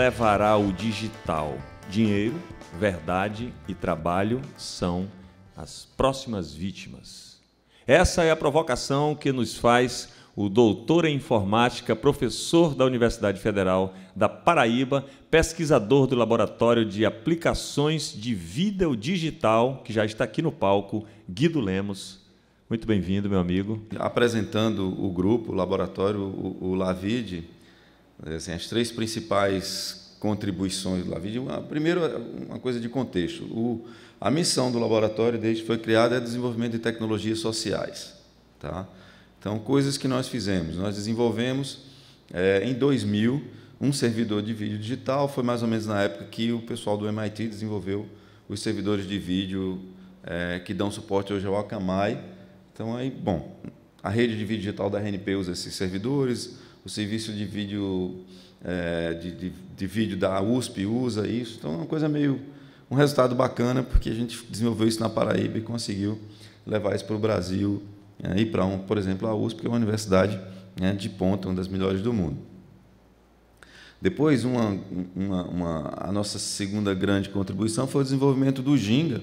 levará o digital? Dinheiro, verdade e trabalho são as próximas vítimas. Essa é a provocação que nos faz o doutor em informática, professor da Universidade Federal da Paraíba, pesquisador do Laboratório de Aplicações de Vídeo Digital, que já está aqui no palco, Guido Lemos. Muito bem-vindo, meu amigo. Apresentando o grupo, o laboratório, o, o LAVID, Assim, as três principais contribuições do Lavide. Primeiro, uma coisa de contexto. O, a missão do laboratório, desde que foi criada, é desenvolvimento de tecnologias sociais. Tá? Então, coisas que nós fizemos. Nós desenvolvemos, é, em 2000, um servidor de vídeo digital. Foi mais ou menos na época que o pessoal do MIT desenvolveu os servidores de vídeo é, que dão suporte hoje ao Akamai. Então, aí, bom, a rede de vídeo digital da RNP usa esses servidores, o serviço de vídeo, é, de, de, de, vídeo da USP usa isso. Então, é uma coisa meio. um resultado bacana, porque a gente desenvolveu isso na Paraíba e conseguiu levar isso para o Brasil é, e para, um, por exemplo, a USP, que é uma universidade né, de ponta, uma das melhores do mundo. Depois, uma, uma, uma, a nossa segunda grande contribuição foi o desenvolvimento do Ginga,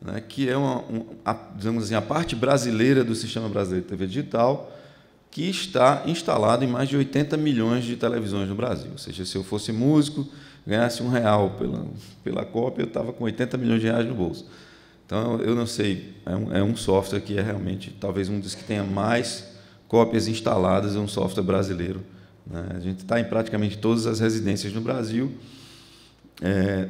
né, que é uma, um, a, digamos assim, a parte brasileira do sistema brasileiro de TV digital, que está instalado em mais de 80 milhões de televisões no Brasil. Ou seja, se eu fosse músico, ganhasse um real pela, pela cópia, eu estava com 80 milhões de reais no bolso. Então, eu não sei, é um, é um software que é realmente, talvez um dos que tenha mais cópias instaladas, é um software brasileiro. Né? A gente está em praticamente todas as residências no Brasil. É,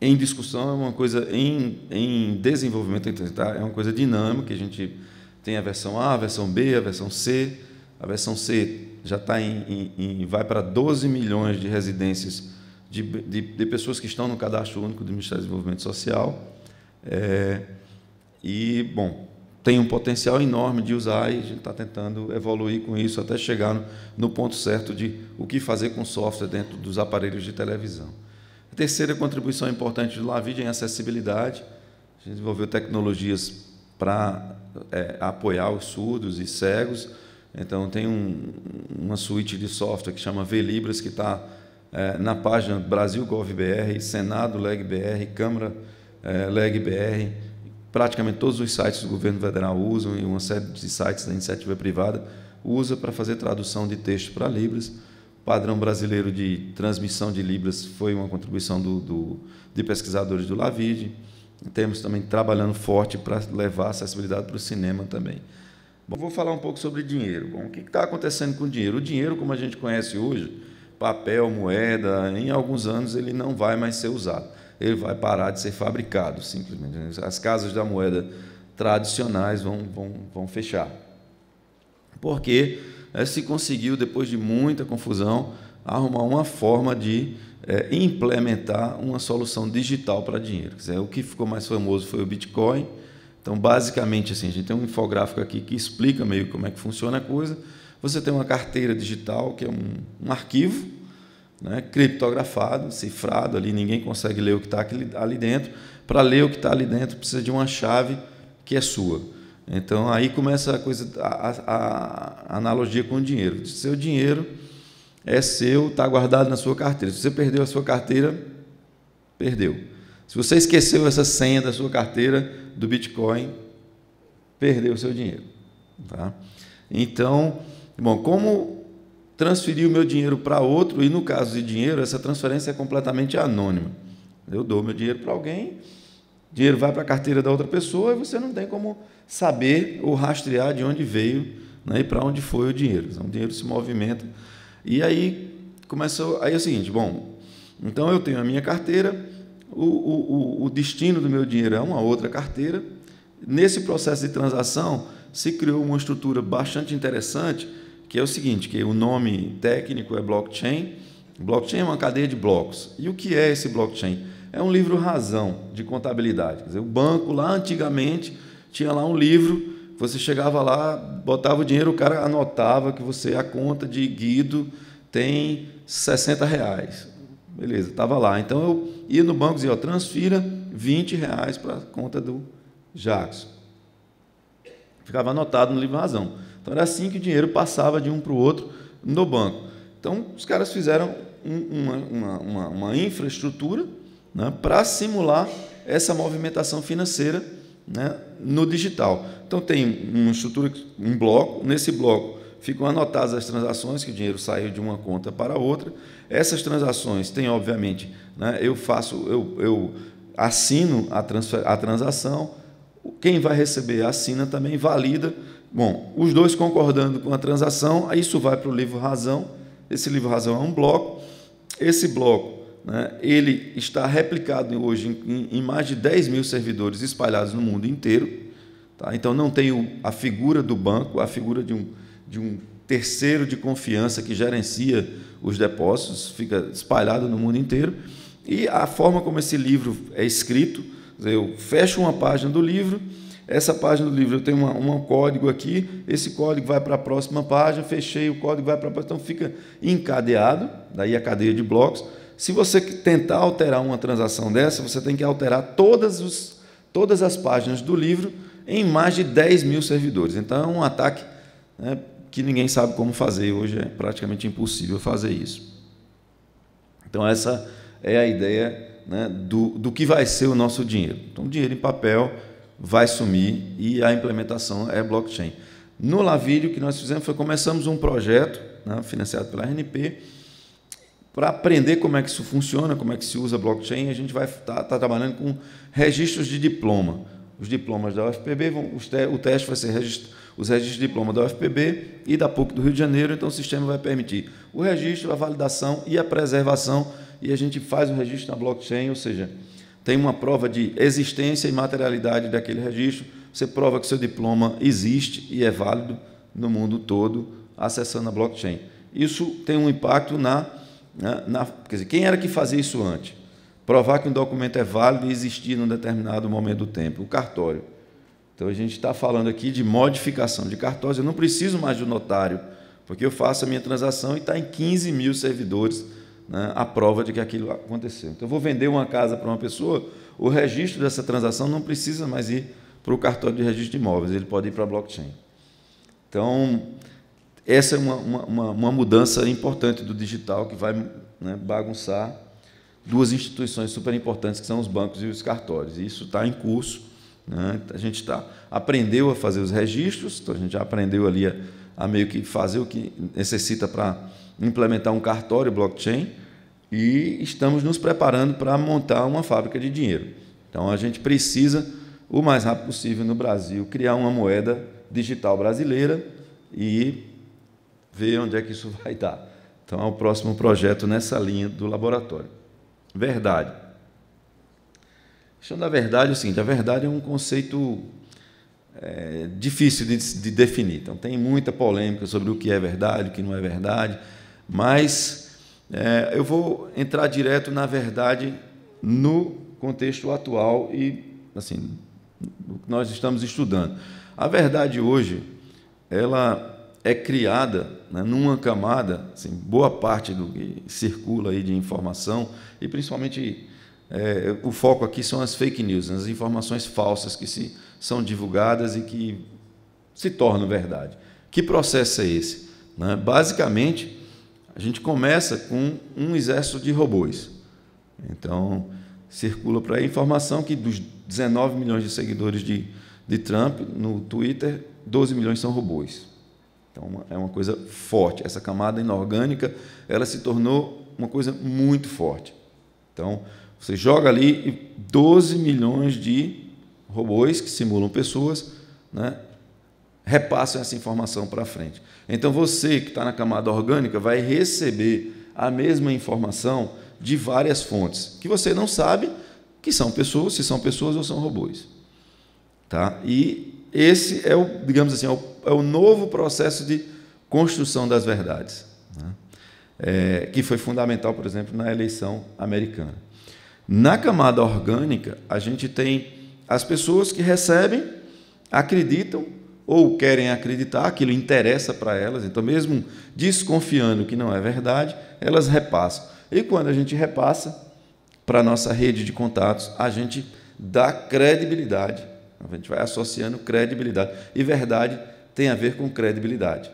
em discussão, é uma coisa em, em desenvolvimento, é uma coisa dinâmica, a gente tem a versão A, a versão B, a versão C. A versão C já está em, em, em vai para 12 milhões de residências de, de, de, pessoas que estão no cadastro único do Ministério do Desenvolvimento Social. É, e, bom, tem um potencial enorme de usar e a gente está tentando evoluir com isso até chegar no, no ponto certo de o que fazer com software dentro dos aparelhos de televisão. A terceira contribuição importante do LAVID é em acessibilidade. A gente desenvolveu tecnologias para é, apoiar os surdos e cegos. Então tem um, uma suíte de software que chama Velibras que está é, na página BrasilGovBr, Senado LegBr, Câmara é, Praticamente todos os sites do governo federal usam e uma série de sites da iniciativa privada usa para fazer tradução de texto para Libras. O padrão brasileiro de transmissão de Libras foi uma contribuição do, do de pesquisadores do Lavide. Temos também trabalhando forte para levar acessibilidade para o cinema também. Bom, vou falar um pouco sobre dinheiro. Bom, o que está acontecendo com o dinheiro? O dinheiro, como a gente conhece hoje, papel, moeda, em alguns anos ele não vai mais ser usado. Ele vai parar de ser fabricado, simplesmente. As casas da moeda tradicionais vão, vão, vão fechar. Porque é, se conseguiu, depois de muita confusão, arrumar uma forma de é, implementar uma solução digital para dinheiro. Dizer, o que ficou mais famoso foi o Bitcoin. Então, basicamente, assim, a gente tem um infográfico aqui que explica meio como é que funciona a coisa. Você tem uma carteira digital, que é um, um arquivo né, criptografado, cifrado ali, ninguém consegue ler o que está ali dentro. Para ler o que está ali dentro, precisa de uma chave que é sua. Então, aí começa a coisa, a, a, a analogia com o dinheiro. Seu dinheiro é seu, está guardado na sua carteira. Se você perdeu a sua carteira, perdeu. Se você esqueceu essa senha da sua carteira do Bitcoin, perdeu o seu dinheiro. Tá? Então, bom, como transferir o meu dinheiro para outro, e no caso de dinheiro, essa transferência é completamente anônima. Eu dou meu dinheiro para alguém, o dinheiro vai para a carteira da outra pessoa e você não tem como saber ou rastrear de onde veio né, e para onde foi o dinheiro. Então, o dinheiro se movimenta e aí começou. Aí é o seguinte: bom, então eu tenho a minha carteira, o, o, o destino do meu dinheiro é uma outra carteira. Nesse processo de transação se criou uma estrutura bastante interessante, que é o seguinte: que o nome técnico é blockchain. Blockchain é uma cadeia de blocos. E o que é esse blockchain? É um livro razão de contabilidade. Quer dizer, o banco lá antigamente tinha lá um livro você chegava lá, botava o dinheiro, o cara anotava que você a conta de Guido tem 60 reais. Beleza, estava lá. Então eu ia no banco e dizia, ó, transfira 20 reais para a conta do Jackson. Ficava anotado no livro razão. Então era assim que o dinheiro passava de um para o outro no banco. Então os caras fizeram um, uma, uma, uma, infraestrutura né, para simular essa movimentação financeira né, no digital. Então tem uma estrutura, um bloco, nesse bloco ficam anotadas as transações, que o dinheiro saiu de uma conta para outra. Essas transações têm, obviamente, né, eu faço, eu, eu assino a, transfer, a transação, quem vai receber assina também, valida. Bom, os dois concordando com a transação, isso vai para o livro Razão. Esse livro Razão é um bloco. Esse bloco né? Ele está replicado hoje em, em, mais de 10 mil servidores espalhados no mundo inteiro. Tá? Então, não tem a figura do banco, a figura de um, de um terceiro de confiança que gerencia os depósitos, fica espalhado no mundo inteiro. E a forma como esse livro é escrito, eu fecho uma página do livro, essa página do livro eu tenho um código aqui, esse código vai para a próxima página, fechei o código, vai para a próxima, então fica encadeado, daí a cadeia de blocos se você tentar alterar uma transação dessa, você tem que alterar todas, os, todas as páginas do livro em mais de 10 mil servidores. Então é um ataque né, que ninguém sabe como fazer. Hoje é praticamente impossível fazer isso. Então essa é a ideia né, do, do que vai ser o nosso dinheiro. Então o dinheiro em papel vai sumir e a implementação é blockchain. No Lavírio, o que nós fizemos foi começamos um projeto né, financiado pela RNP, para aprender como é que isso funciona, como é que se usa blockchain, a gente vai estar tá, tá trabalhando com registros de diploma. Os diplomas da UFPB, vão, os te, o teste vai ser registro, os registros de diploma da UFPB e da PUC do Rio de Janeiro, então o sistema vai permitir o registro, a validação e a preservação, e a gente faz o registro na blockchain, ou seja, tem uma prova de existência e materialidade daquele registro, você prova que seu diploma existe e é válido no mundo todo, acessando a blockchain. Isso tem um impacto na né? Na, quer dizer, quem era que fazia isso antes? Provar que um documento é válido e existir num determinado momento do tempo, o cartório. Então a gente está falando aqui de modificação de cartórios. Eu não preciso mais do notário, porque eu faço a minha transação e está em 15 mil servidores né, a prova de que aquilo aconteceu. Então eu vou vender uma casa para uma pessoa, o registro dessa transação não precisa mais ir para o cartório de registro de imóveis, ele pode ir para a blockchain. Então, essa é uma, uma, uma mudança importante do digital que vai né, bagunçar duas instituições super importantes que são os bancos e os cartórios. isso está em curso. Né? A gente tá, aprendeu a fazer os registros, então a gente já aprendeu ali a, a meio que fazer o que necessita para implementar um cartório blockchain e estamos nos preparando para montar uma fábrica de dinheiro. Então a gente precisa, o mais rápido possível no Brasil, criar uma moeda digital brasileira e ver onde é que isso vai dar. Então, é o próximo projeto nessa linha do laboratório. Verdade. A questão da verdade é o seguinte: a verdade é um conceito é, difícil de, de definir. Então, tem muita polêmica sobre o que é verdade, o que não é verdade, mas é, eu vou entrar direto na verdade no contexto atual e, assim, o que nós estamos estudando. A verdade hoje, ela é criada né, numa camada, assim, boa parte do que circula aí de informação, e principalmente é, o foco aqui são as fake news, né, as informações falsas que se, são divulgadas e que se tornam verdade. Que processo é esse? Né? Basicamente, a gente começa com um exército de robôs. Então, circula para a informação que dos 19 milhões de seguidores de, de Trump no Twitter, 12 milhões são robôs. Então uma, é uma coisa forte. Essa camada inorgânica ela se tornou uma coisa muito forte. Então você joga ali 12 milhões de robôs que simulam pessoas, né? repassam essa informação para frente. Então você que está na camada orgânica vai receber a mesma informação de várias fontes que você não sabe que são pessoas, se são pessoas ou são robôs, tá? E esse é o, digamos assim, é o, é o novo processo de construção das verdades, né? é, que foi fundamental, por exemplo, na eleição americana. Na camada orgânica, a gente tem as pessoas que recebem, acreditam ou querem acreditar, aquilo interessa para elas, então, mesmo desconfiando que não é verdade, elas repassam. E quando a gente repassa para a nossa rede de contatos, a gente dá credibilidade a gente vai associando credibilidade. E verdade tem a ver com credibilidade.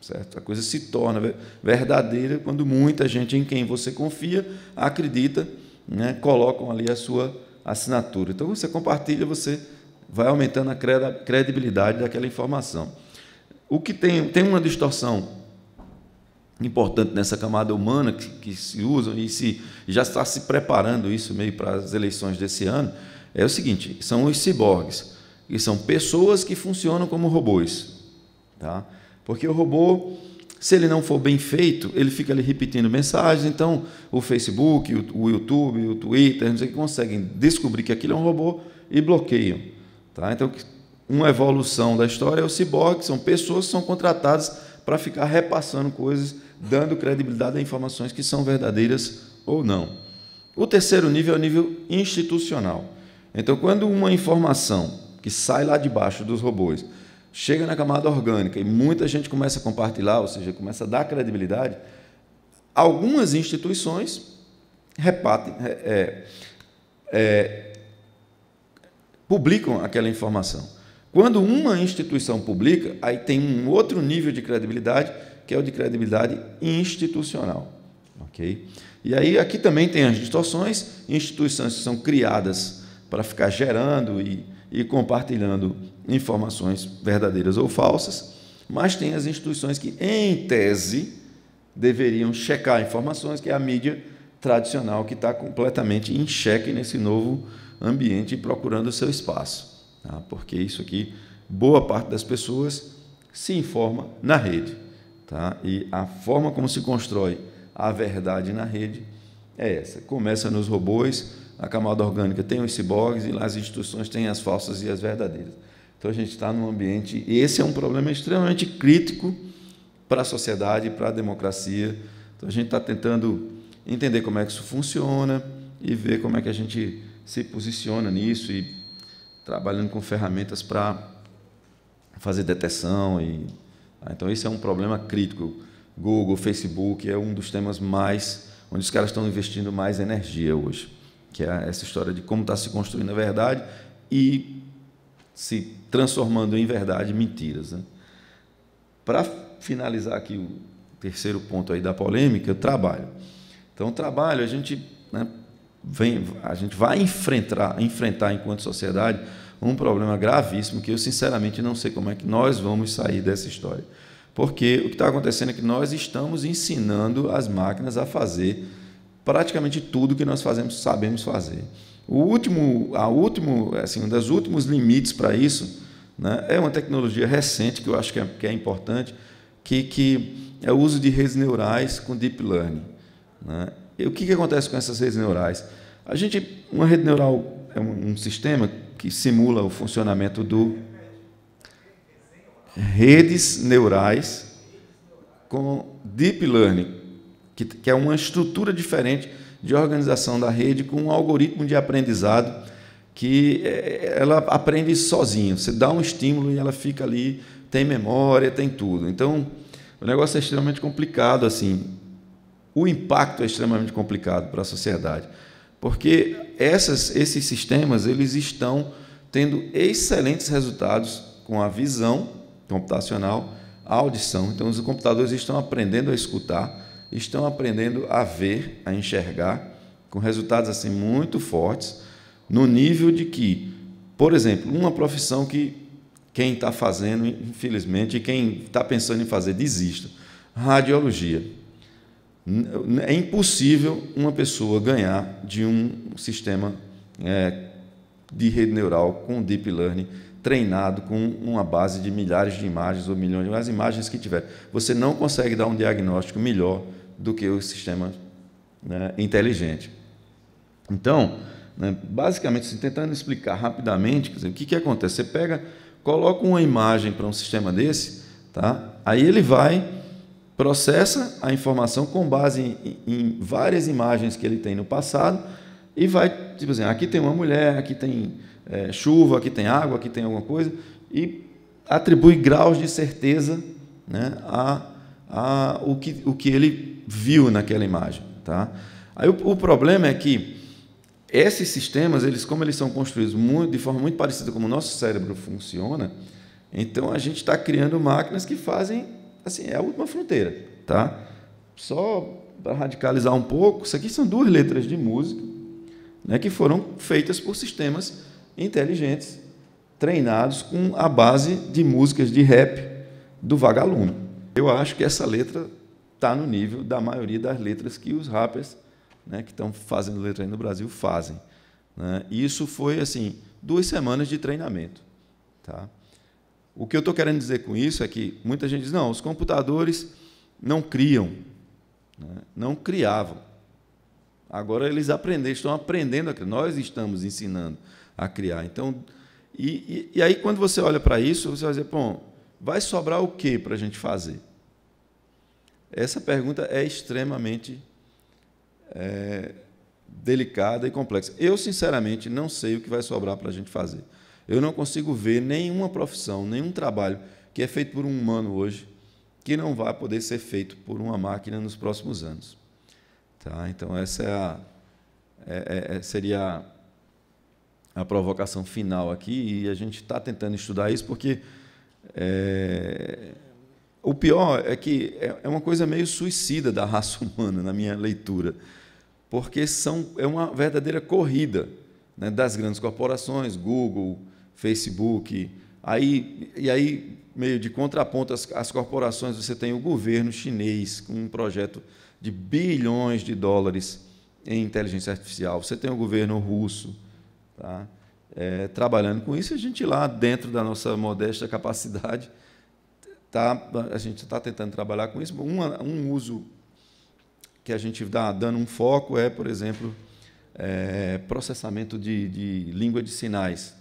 Certo? A coisa se torna verdadeira quando muita gente em quem você confia acredita, né, colocam ali a sua assinatura. Então você compartilha, você vai aumentando a credibilidade daquela informação. O que tem, tem uma distorção importante nessa camada humana que, que se usa e se já está se preparando isso meio para as eleições desse ano, é o seguinte: são os ciborgues, que são pessoas que funcionam como robôs. Tá? Porque o robô, se ele não for bem feito, ele fica ali repetindo mensagens. Então, o Facebook, o YouTube, o Twitter, não sei que conseguem descobrir que aquilo é um robô e bloqueiam. Tá? Então, uma evolução da história é o ciborgue, são pessoas que são contratadas para ficar repassando coisas, dando credibilidade a informações que são verdadeiras ou não. O terceiro nível é o nível institucional. Então, quando uma informação que sai lá de baixo dos robôs chega na camada orgânica e muita gente começa a compartilhar, ou seja, começa a dar credibilidade, algumas instituições repatem, é, é, publicam aquela informação. Quando uma instituição publica, aí tem um outro nível de credibilidade, que é o de credibilidade institucional. ok? E aí aqui também tem as distorções, instituições que são criadas para ficar gerando e, e compartilhando informações verdadeiras ou falsas, mas tem as instituições que, em tese, deveriam checar informações, que é a mídia tradicional que está completamente em xeque nesse novo ambiente e procurando o seu espaço. Tá? Porque isso aqui, boa parte das pessoas se informa na rede. Tá? E a forma como se constrói a verdade na rede é essa. Começa nos robôs, a camada orgânica tem os ciborgues e lá as instituições têm as falsas e as verdadeiras. Então a gente está num ambiente, e esse é um problema extremamente crítico para a sociedade, para a democracia. Então a gente está tentando entender como é que isso funciona e ver como é que a gente se posiciona nisso e trabalhando com ferramentas para fazer detecção e ah, então esse é um problema crítico. Google, Facebook é um dos temas mais onde os caras estão investindo mais energia hoje que é essa história de como está se construindo a verdade e se transformando em verdade mentiras. Né? Para finalizar aqui o terceiro ponto aí da polêmica, o trabalho. Então, o trabalho a gente né, vem, a gente vai enfrentar, enfrentar enquanto sociedade um problema gravíssimo que eu sinceramente não sei como é que nós vamos sair dessa história. Porque o que está acontecendo é que nós estamos ensinando as máquinas a fazer praticamente tudo que nós fazemos sabemos fazer. O último, a último, assim, um dos últimos limites para isso né, é uma tecnologia recente que eu acho que é, que é importante, que, que é o uso de redes neurais com deep learning. Né? E o que, que acontece com essas redes neurais? A gente, uma rede neural é um, um sistema que simula o funcionamento do redes neurais com deep learning, que, que é uma estrutura diferente de organização da rede com um algoritmo de aprendizado que é, é, ela aprende sozinha. Você dá um estímulo e ela fica ali, tem memória, tem tudo. Então, o negócio é extremamente complicado assim. O impacto é extremamente complicado para a sociedade, porque essas, esses sistemas eles estão tendo excelentes resultados com a visão computacional, a audição. Então, os computadores estão aprendendo a escutar estão aprendendo a ver, a enxergar, com resultados assim muito fortes, no nível de que, por exemplo, uma profissão que quem está fazendo, infelizmente, e quem está pensando em fazer, desista. Radiologia. É impossível uma pessoa ganhar de um sistema é, de rede neural com deep learning treinado com uma base de milhares de imagens ou milhões de as imagens que tiver. Você não consegue dar um diagnóstico melhor do que o sistema né, inteligente. Então, né, basicamente, assim, tentando explicar rapidamente, dizer, o que, que acontece? Você pega, coloca uma imagem para um sistema desse, tá? aí ele vai, processa a informação com base em, em várias imagens que ele tem no passado e vai, tipo assim, ah, aqui tem uma mulher, aqui tem é, chuva, aqui tem água, aqui tem alguma coisa, e atribui graus de certeza né, a, a o, que, o que ele viu naquela imagem. Tá? Aí o, o problema é que esses sistemas, eles, como eles são construídos muito, de forma muito parecida com o nosso cérebro funciona, então a gente está criando máquinas que fazem, assim, é a última fronteira, tá? Só para radicalizar um pouco, isso aqui são duas letras de música, né, que foram feitas por sistemas inteligentes, treinados com a base de músicas de rap do vagalume. Eu acho que essa letra está no nível da maioria das letras que os rappers né, que estão fazendo letra aí no Brasil fazem. Né? Isso foi assim duas semanas de treinamento. Tá? O que eu estou querendo dizer com isso é que muita gente diz não, os computadores não criam, né? não criavam. Agora eles aprendem, estão aprendendo a criar. Nós estamos ensinando a criar. Então, e, e, e aí quando você olha para isso, você vai dizer, bom, vai sobrar o que para a gente fazer? Essa pergunta é extremamente é, delicada e complexa. Eu, sinceramente, não sei o que vai sobrar para a gente fazer. Eu não consigo ver nenhuma profissão, nenhum trabalho que é feito por um humano hoje que não vai poder ser feito por uma máquina nos próximos anos. Tá? Então, essa é a, é, é, é seria a provocação final aqui e a gente está tentando estudar isso porque é, o pior é que é, é uma coisa meio suicida da raça humana na minha leitura, porque são é uma verdadeira corrida né, das grandes corporações, Google, Facebook, aí e aí meio de contraponto as corporações você tem o governo chinês com um projeto de bilhões de dólares em inteligência artificial, você tem o governo russo tá? É, trabalhando com isso, a gente lá dentro da nossa modesta capacidade, tá, a gente está tentando trabalhar com isso. Um, um uso que a gente está dando um foco é, por exemplo, é, processamento de, de, língua de sinais.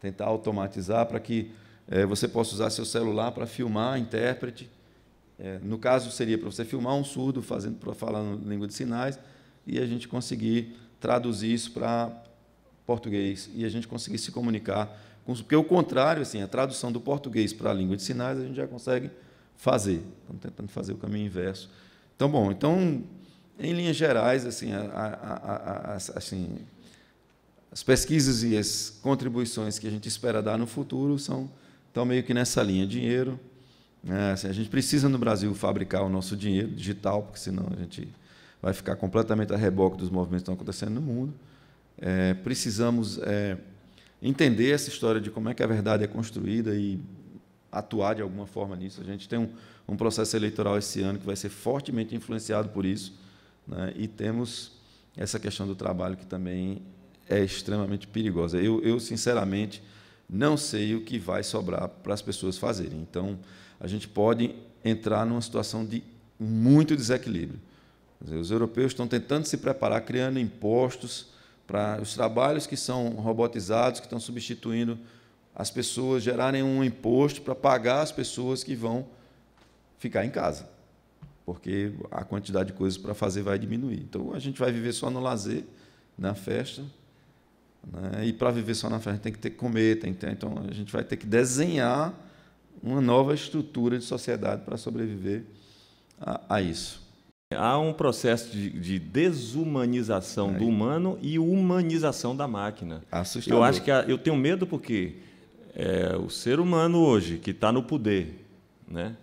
Tentar automatizar para que é, você possa usar seu celular para filmar, intérprete. É, no caso, seria para você filmar um surdo fazendo, falando língua de sinais e a gente conseguir traduzir isso para português e a gente conseguir se comunicar com porque o contrário, assim, a tradução do português para a língua de sinais a gente já consegue fazer. Estamos tentando fazer o caminho inverso. Então, bom, então em linhas gerais, assim, a, a, a, assim as pesquisas e as contribuições que a gente espera dar no futuro são estão meio que nessa linha, dinheiro. Né, assim, a gente precisa no Brasil fabricar o nosso dinheiro digital, porque senão a gente vai ficar completamente a reboque dos movimentos que estão acontecendo no mundo. É, precisamos é, entender essa história de como é que a verdade é construída e atuar de alguma forma nisso. A gente tem um, um processo eleitoral esse ano que vai ser fortemente influenciado por isso, né? e temos essa questão do trabalho que também é extremamente perigosa. Eu, eu, sinceramente, não sei o que vai sobrar para as pessoas fazerem. Então, a gente pode entrar numa situação de muito desequilíbrio. Os europeus estão tentando se preparar, criando impostos, para os trabalhos que são robotizados, que estão substituindo as pessoas, gerarem um imposto para pagar as pessoas que vão ficar em casa, porque a quantidade de coisas para fazer vai diminuir. Então a gente vai viver só no lazer, na festa, né? e para viver só na festa tem que ter que comer, tem que ter, então a gente vai ter que desenhar uma nova estrutura de sociedade para sobreviver a, a isso. Há um processo de, de desumanização do humano e humanização da máquina. Assustador. Eu acho que a, eu tenho medo porque é, o ser humano hoje que está no poder, né?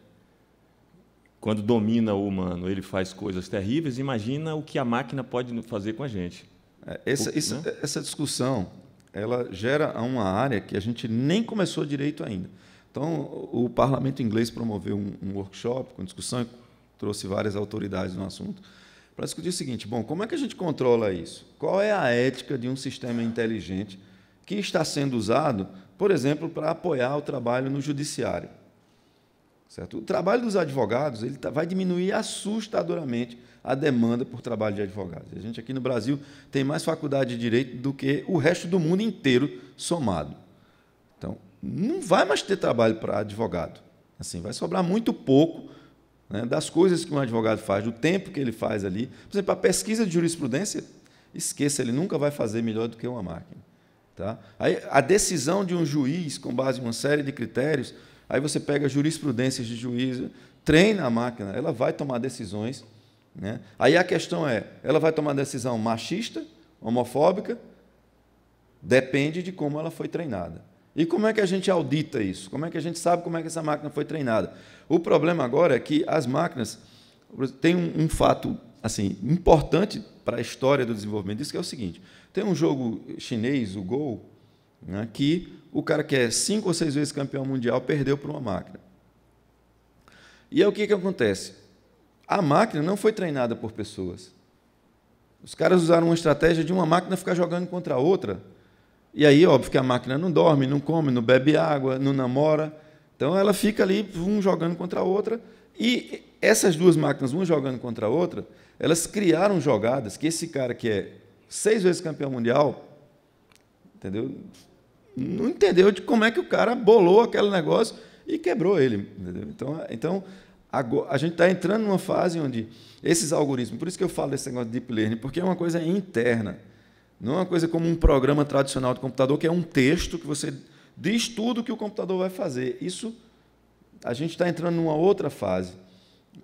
Quando domina o humano, ele faz coisas terríveis. Imagina o que a máquina pode fazer com a gente. É, essa, o, essa, né? É, essa discussão ela gera uma área que a gente nem começou direito ainda. Então, o Parlamento inglês promoveu um, um workshop com discussão trouxe várias autoridades no assunto, para discutir o seguinte: bom, como é que a gente controla isso? Qual é a ética de um sistema inteligente que está sendo usado, por exemplo, para apoiar o trabalho no judiciário? Certo? O trabalho dos advogados ele tá, vai diminuir assustadoramente a demanda por trabalho de advogados. A gente aqui no Brasil tem mais faculdade de direito do que o resto do mundo inteiro somado. Então, não vai mais ter trabalho para advogado. Assim, vai sobrar muito pouco né, das coisas que um advogado faz, do tempo que ele faz ali. Por exemplo, a pesquisa de jurisprudência, esqueça, ele nunca vai fazer melhor do que uma máquina. Tá? Aí, a decisão de um juiz, com base em uma série de critérios, aí você pega jurisprudências de juízo, treina a máquina, ela vai tomar decisões. Né? Aí a questão é: ela vai tomar decisão machista, homofóbica? Depende de como ela foi treinada. E como é que a gente audita isso? Como é que a gente sabe como é que essa máquina foi treinada? O problema agora é que as máquinas têm um, um fato assim importante para a história do desenvolvimento disso, que é o seguinte: tem um jogo chinês, o Gol, né, que o cara que é cinco ou seis vezes campeão mundial perdeu para uma máquina. E aí o que, que acontece? A máquina não foi treinada por pessoas. Os caras usaram uma estratégia de uma máquina ficar jogando contra a outra e aí, óbvio que a máquina não dorme, não come, não bebe água, não namora. Então ela fica ali, um jogando contra a outra. E essas duas máquinas, uma jogando contra a outra, elas criaram jogadas que esse cara que é seis vezes campeão mundial, entendeu? Não entendeu de como é que o cara bolou aquele negócio e quebrou ele. Entendeu? Então, então agora, a gente está entrando numa fase onde esses algoritmos, por isso que eu falo desse negócio de deep learning, porque é uma coisa interna. Não é uma coisa como um programa tradicional de computador, que é um texto que você diz tudo que o computador vai fazer. Isso, a gente está entrando numa outra fase,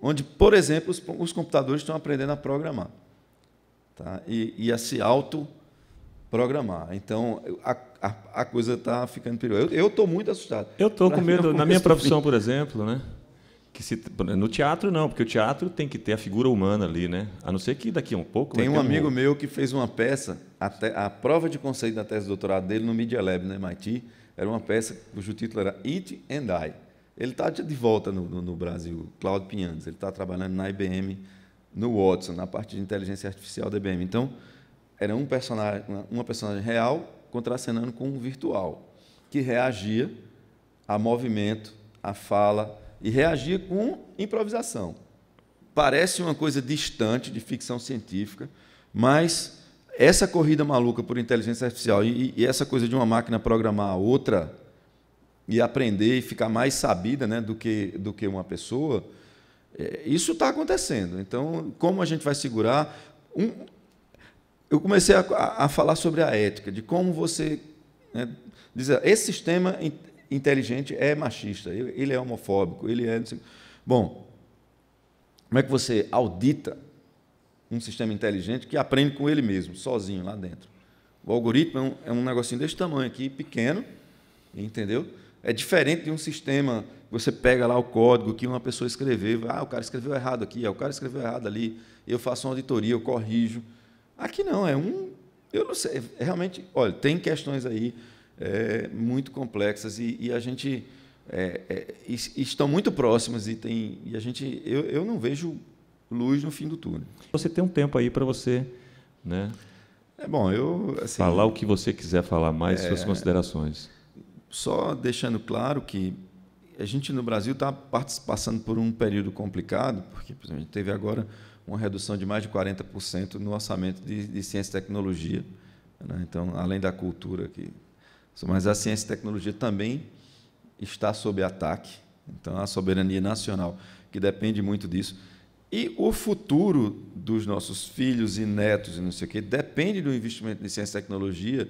onde, por exemplo, os, os computadores estão aprendendo a programar tá? e, e a se auto-programar. Então, a, a, a coisa está ficando perigosa. Eu estou muito assustado. Eu estou com medo, na minha profissão, por exemplo, né? que se no teatro não, porque o teatro tem que ter a figura humana ali, né? A não ser que daqui a um pouco. Tem um amigo um... meu que fez uma peça, a, a prova de conceito da tese de doutorado dele no Media Lab, no né, MIT, era uma peça cujo título era It and I. Ele está de volta no, no, no Brasil, Claudio Pinhandes. Ele está trabalhando na IBM, no Watson, na parte de inteligência artificial da IBM. Então, era um personagem, uma personagem real contracenando com um virtual, que reagia a movimento, a fala, e reagir com improvisação. Parece uma coisa distante de ficção científica, mas essa corrida maluca por inteligência artificial e, e essa coisa de uma máquina programar a outra e aprender e ficar mais sabida né, do, que, do que uma pessoa, é, isso está acontecendo. Então, como a gente vai segurar? Um, eu comecei a, a, falar sobre a ética, de como você né, dizer, esse sistema inteligente é machista, ele é homofóbico, ele é. Bom, como é que você audita um sistema inteligente que aprende com ele mesmo, sozinho lá dentro? O algoritmo é um, é um negocinho desse tamanho aqui, pequeno, entendeu? É diferente de um sistema você pega lá o código que uma pessoa escreveu, ah, o cara escreveu errado aqui, ah, o cara escreveu errado ali, eu faço uma auditoria, eu corrijo. Aqui não, é um. Eu não sei, é realmente, olha, tem questões aí é, muito complexas e, e a gente é, é, estão muito próximas e tem e a gente eu, eu não vejo luz no fim do túnel. Você tem um tempo aí para você, né? É bom, eu assim, falar o que você quiser falar mais é. suas considerações. Só deixando claro que a gente no Brasil está passando por um período complicado, porque por exemplo, a gente teve agora uma redução de mais de 40% no orçamento de, de ciência e tecnologia. Né? Então, além da cultura que mas a ciência e tecnologia também está sob ataque. Então, a soberania nacional, que depende muito disso. E o futuro dos nossos filhos e netos e não sei o quê, depende do investimento em ciência e tecnologia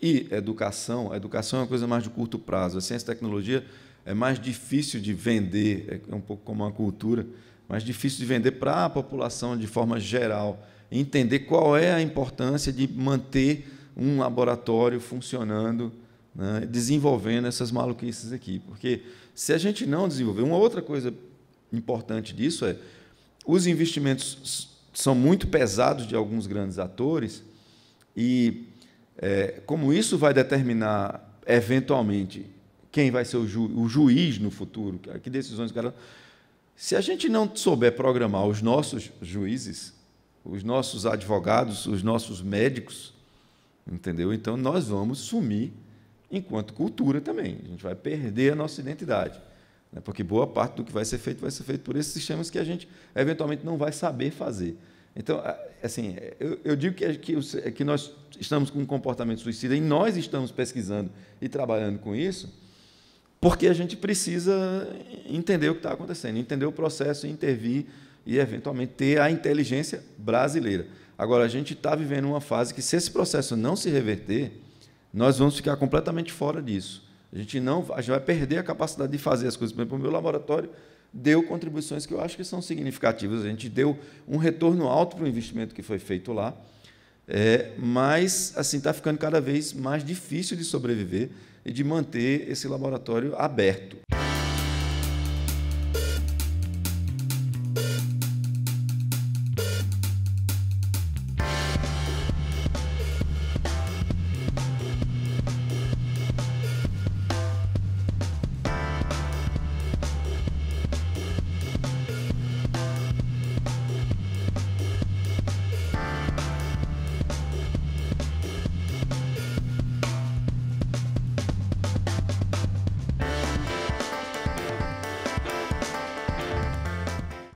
e educação. A educação é uma coisa mais de curto prazo. A ciência e tecnologia é mais difícil de vender, é, é um pouco como uma cultura, mais difícil de vender para a população de forma geral. Entender qual é a importância de manter um laboratório funcionando, né, desenvolvendo essas maluquices aqui. Porque se a gente não desenvolver, uma outra coisa importante disso é os investimentos são muito pesados de alguns grandes atores e é, como isso vai determinar eventualmente quem vai ser o, ju, o juiz no futuro, que decisões o se a gente não souber programar os nossos juízes, os nossos advogados, os nossos médicos, Entendeu? Então nós vamos sumir enquanto cultura também. A gente vai perder a nossa identidade. Né? Porque boa parte do que vai ser feito vai ser feito por esses sistemas que a gente eventualmente não vai saber fazer. Então, assim, eu, eu digo que, que, é que, nós estamos com um comportamento suicida e nós estamos pesquisando e trabalhando com isso, porque a gente precisa entender o que está acontecendo, entender o processo, intervir e, eventualmente, ter a inteligência brasileira. Agora, a gente está vivendo uma fase que, se esse processo não se reverter, nós vamos ficar completamente fora disso. A gente não a gente vai perder a capacidade de fazer as coisas. Por exemplo, o meu laboratório deu contribuições que eu acho que são significativas. A gente deu um retorno alto para o investimento que foi feito lá. É, mas assim está ficando cada vez mais difícil de sobreviver e de manter esse laboratório aberto.